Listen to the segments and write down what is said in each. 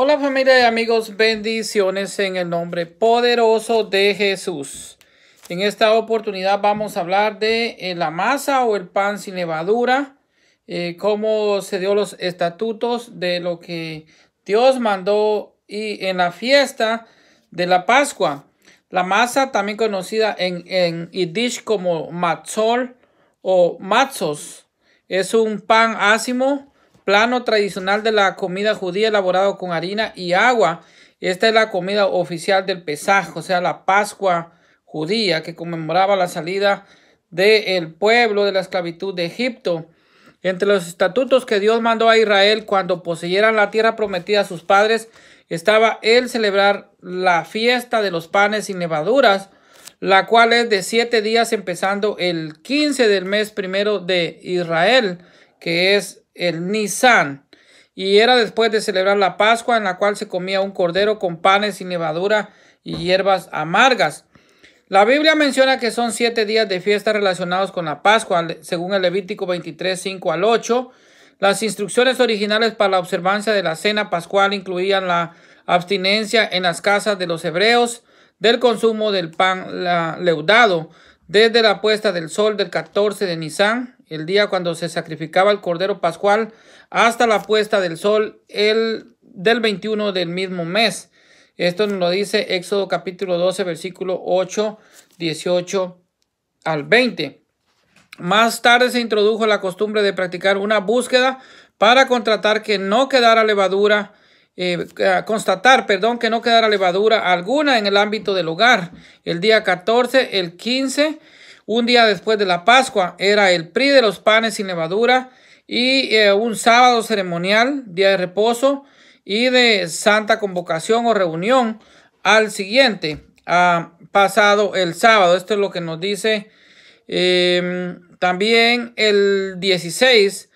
Hola familia y amigos, bendiciones en el nombre poderoso de Jesús. En esta oportunidad vamos a hablar de eh, la masa o el pan sin levadura, eh, cómo se dio los estatutos de lo que Dios mandó y en la fiesta de la Pascua. La masa, también conocida en, en Yiddish como matzol o matzos, es un pan ácimo plano tradicional de la comida judía elaborado con harina y agua. Esta es la comida oficial del Pesaj, o sea, la Pascua judía que conmemoraba la salida del pueblo de la esclavitud de Egipto. Entre los estatutos que Dios mandó a Israel cuando poseyeran la tierra prometida a sus padres estaba el celebrar la fiesta de los panes sin levaduras, la cual es de siete días empezando el 15 del mes primero de Israel, que es el Nisan, y era después de celebrar la Pascua en la cual se comía un cordero con panes sin levadura y hierbas amargas. La Biblia menciona que son siete días de fiesta relacionados con la Pascua, según el Levítico 23, 5 al 8. Las instrucciones originales para la observancia de la cena pascual incluían la abstinencia en las casas de los hebreos del consumo del pan leudado, desde la puesta del sol del 14 de Nisan, el día cuando se sacrificaba el Cordero Pascual, hasta la puesta del sol el, del 21 del mismo mes. Esto nos lo dice Éxodo capítulo 12, versículo 8, 18 al 20. Más tarde se introdujo la costumbre de practicar una búsqueda para contratar que no quedara levadura eh, constatar, perdón, que no quedara levadura alguna en el ámbito del hogar. El día 14, el 15, un día después de la Pascua, era el PRI de los panes sin levadura y eh, un sábado ceremonial, día de reposo y de santa convocación o reunión al siguiente, pasado el sábado. Esto es lo que nos dice em, también el 16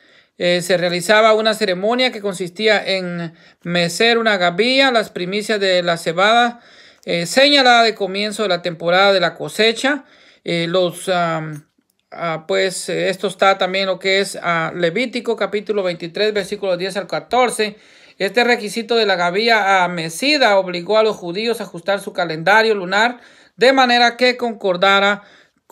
eh, se realizaba una ceremonia que consistía en mecer una gavilla, las primicias de la cebada eh, señalada de comienzo de la temporada de la cosecha. Eh, los, ah, pues esto está también lo que es ah, Levítico capítulo 23 versículos 10 al 14. Este requisito de la gavilla ah, mesida obligó a los judíos a ajustar su calendario lunar de manera que concordara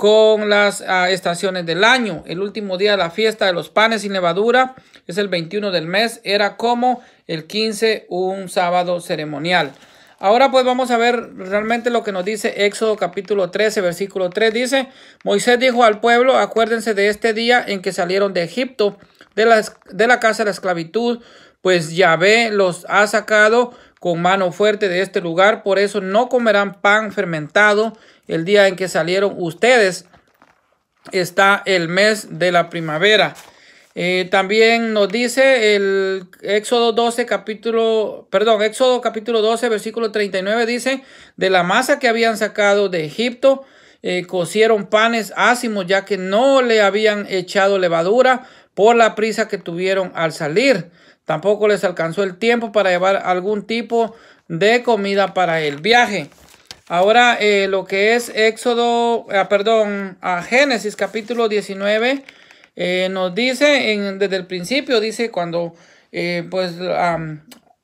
con las ah, estaciones del año. El último día de la fiesta de los panes sin levadura es el 21 del mes. Era como el 15, un sábado ceremonial. Ahora pues vamos a ver realmente lo que nos dice Éxodo capítulo 13, versículo 3. Dice, Moisés dijo al pueblo, acuérdense de este día en que salieron de Egipto, de de la casa de la esclavitud, pues Yahvé los ha sacado con mano fuerte de este lugar, por eso no comerán pan fermentado el día en que salieron ustedes, está el mes de la primavera. Eh, también nos dice el Éxodo 12, capítulo, perdón, Éxodo capítulo 12, versículo 39, dice, de la masa que habían sacado de Egipto, eh, cocieron panes ácimos, ya que no le habían echado levadura por la prisa que tuvieron al salir. Tampoco les alcanzó el tiempo para llevar algún tipo de comida para el viaje. Ahora eh, lo que es Éxodo, ah, perdón, a Génesis capítulo 19, eh, nos dice en, desde el principio, dice cuando eh, pues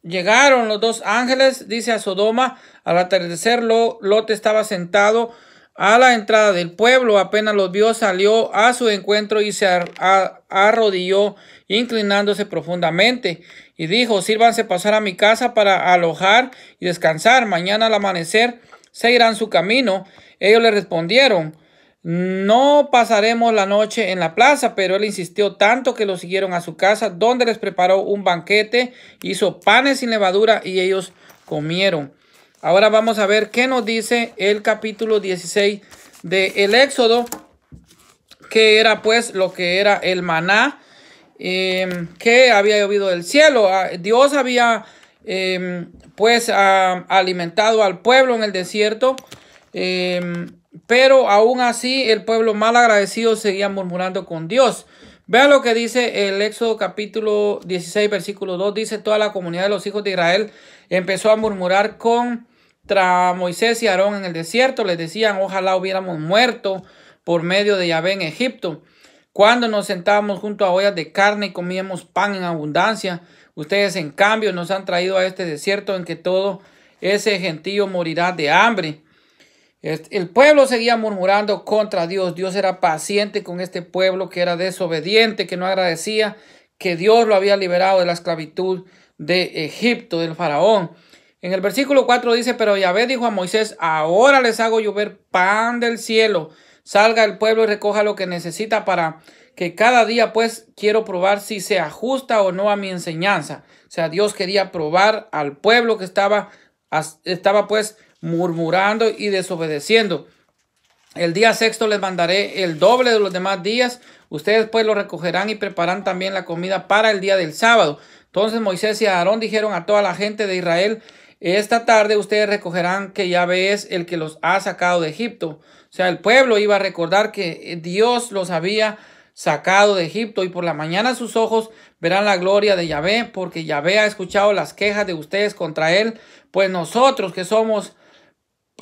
llegaron los dos ángeles, dice a Sodoma, al atardecer Lot, Lot estaba sentado a la entrada del pueblo, apenas los vio, salió a su encuentro y se arrodilló, inclinándose profundamente, y dijo, sírvanse pasar a mi casa para alojar y descansar, mañana al amanecer irán su camino. Ellos le respondieron, no pasaremos la noche en la plaza, pero él insistió tanto que lo siguieron a su casa, donde les preparó un banquete, hizo panes sin levadura y ellos comieron. Ahora vamos a ver qué nos dice el capítulo 16 de el Éxodo, que era pues lo que era el maná. Em, que había llovido del cielo. Ah, Dios había Em, pues ha alimentado al pueblo en el desierto. Em, pero aún así el pueblo mal agradecido seguía murmurando con Dios. Vea lo que dice el Éxodo capítulo 16, versículo 2. Dice, toda la comunidad de los hijos de Israel empezó a murmurar contra Moisés y Aarón en el desierto. Les decían, ojalá hubiéramos muerto por medio de Yahvé en Egipto. Cuando nos sentábamos junto a ollas de carne y comíamos pan en abundancia, ustedes en cambio nos han traído a este desierto en que todo ese gentío morirá de hambre. Este, el pueblo seguía murmurando contra Dios. Dios era paciente con este pueblo que era desobediente, que no agradecía que Dios lo había liberado de la esclavitud de Egipto, del faraón. En el versículo 4 dice, pero Yahvé dijo a Moisés, ahora les hago llover pan del cielo Salga el pueblo y recoja lo que necesita para que cada día pues quiero probar si se ajusta o no a mi enseñanza. O sea, Dios quería probar al pueblo que estaba, estaba pues murmurando y desobedeciendo. El día sexto les mandaré el doble de los demás días. Ustedes pues lo recogerán y prepararán también la comida para el día del sábado. Entonces Moisés y Aarón dijeron a toda la gente de Israel, esta tarde ustedes recogerán que Yahvé es el que los ha sacado de Egipto sea, el pueblo iba a recordar que eh, Dios los había sacado de Egipto y por la mañana sus ojos verán la gloria de Yahvé, porque Yahvé ha escuchado las quejas de ustedes contra él, pues nosotros que somos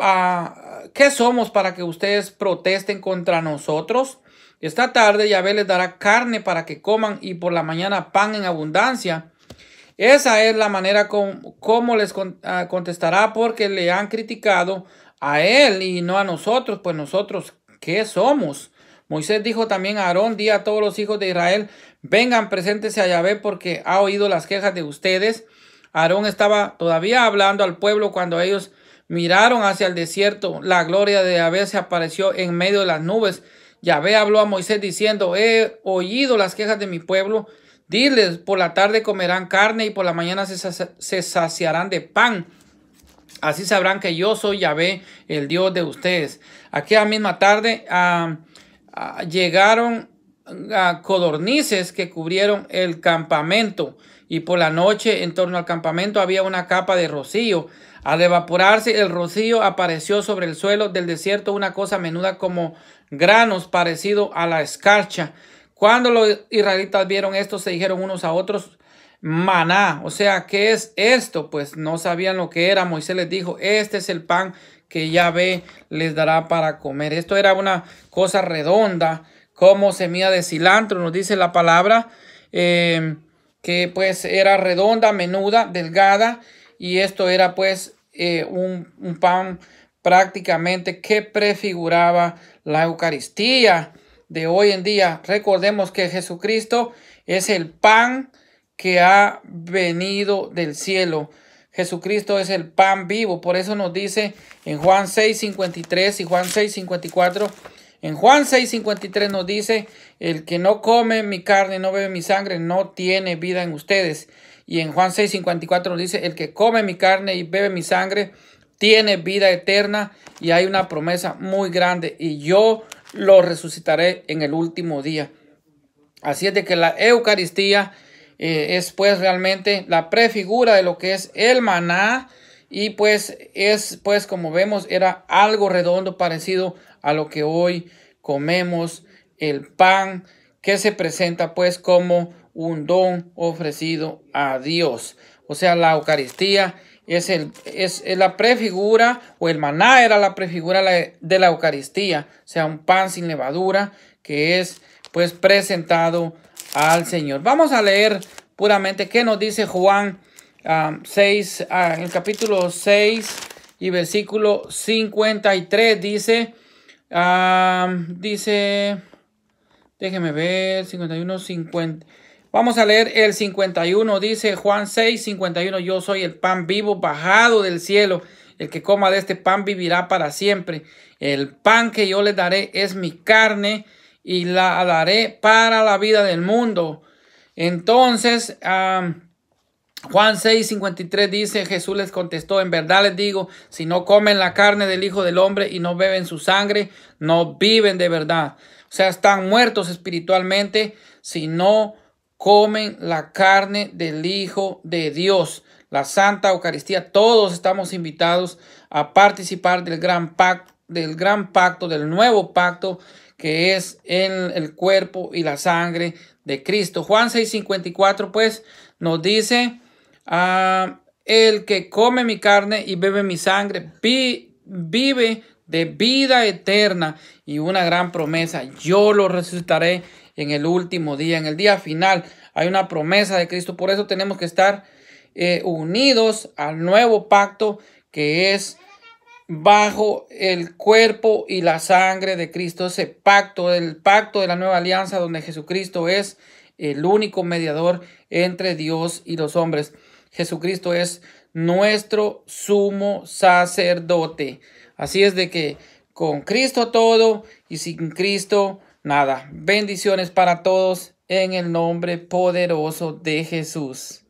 ah, ¿qué somos para que ustedes protesten contra nosotros? Esta tarde Yahvé les dará carne para que coman y por la mañana pan en abundancia. Esa es la manera con como les ah, contestará porque le han criticado a él y no a nosotros, pues nosotros, ¿qué somos? Moisés dijo también a Aarón, di a todos los hijos de Israel, vengan, preséntese a Yahvé porque ha oído las quejas de ustedes. Aarón estaba todavía hablando al pueblo cuando ellos miraron hacia el desierto. La gloria de Yahvé se apareció en medio de las nubes. Yahvé habló a Moisés diciendo, he oído las quejas de mi pueblo. Diles, por la tarde comerán carne y por la mañana se, saciarán de pan Así sabrán que yo soy Yahvé, el Dios de ustedes. Aquella misma tarde ah, ah, llegaron ah, codornices que cubrieron el campamento y por la noche en torno al campamento había una capa de rocío. Al evaporarse el rocío apareció sobre el suelo del desierto una cosa menuda como granos parecido a la escarcha. Cuando los israelitas vieron esto se dijeron unos a otros maná. O sea, ¿qué es esto? Pues no sabían lo que era. Moisés les dijo, este es el pan que Yahvé les dará para comer. Esto era una cosa redonda, como semilla de cilantro, nos dice la palabra, eh, que pues era redonda, menuda, delgada, y esto era pues eh, un pan prácticamente que prefiguraba la Eucaristía de hoy en día. Recordemos que Jesucristo es el pan que ha venido del cielo. Jesucristo es el pan vivo. Por eso nos dice en Juan 6.53 y Juan 6.54. En Juan 6.53 nos dice, el que no come mi carne, no bebe mi sangre, no tiene vida en ustedes. Y en Juan 6.54 nos dice, el que come mi carne y bebe mi sangre, tiene vida eterna. Y hay una promesa muy grande. Y yo lo resucitaré en el último día. Así es de que la Eucaristía eh, es pues realmente la prefigura de lo que es el maná y pues es pues como vemos era algo redondo parecido a lo que hoy comemos el pan que se presenta pues como un don ofrecido a Dios. O sea, la Eucaristía es, el, es, es la prefigura o el maná era la prefigura de la Eucaristía, o sea, un pan sin levadura que es pues presentado al Señor. Vamos a leer puramente que nos dice Juan 6, ah, ah, en el capítulo 6 y versículo 53 dice, ah, dice, déjeme ver, 51, 50. Vamos a leer el 51, dice Juan 6, 51, yo soy el pan vivo bajado del cielo. El que coma de este pan vivirá para siempre. El pan que yo le daré es mi carne y la daré para la vida del mundo. Entonces, Juan 6, 53 dice, Jesús les contestó, en verdad les digo, si no comen la carne del Hijo del Hombre y no beben su sangre, no viven de verdad. O sea, están muertos espiritualmente si no comen la carne del Hijo de Dios. La Santa Eucaristía, todos estamos invitados a participar del gran pacto, del gran pacto, del nuevo pacto que es en el cuerpo y la sangre de Cristo. Juan 6:54 pues nos dice, ah, el que come mi carne y bebe mi sangre vive de vida eterna y una gran promesa, yo lo resucitaré en el último día, en el día final. Hay una promesa de Cristo, por eso tenemos que estar eh, unidos al nuevo pacto que es bajo el cuerpo y la sangre de Cristo, ese pacto, el pacto de la nueva alianza donde Jesucristo es el único mediador entre Dios y los hombres. Jesucristo es nuestro sumo sacerdote. Así es de que con Cristo todo y sin Cristo nada. Bendiciones para todos en el nombre poderoso de Jesús.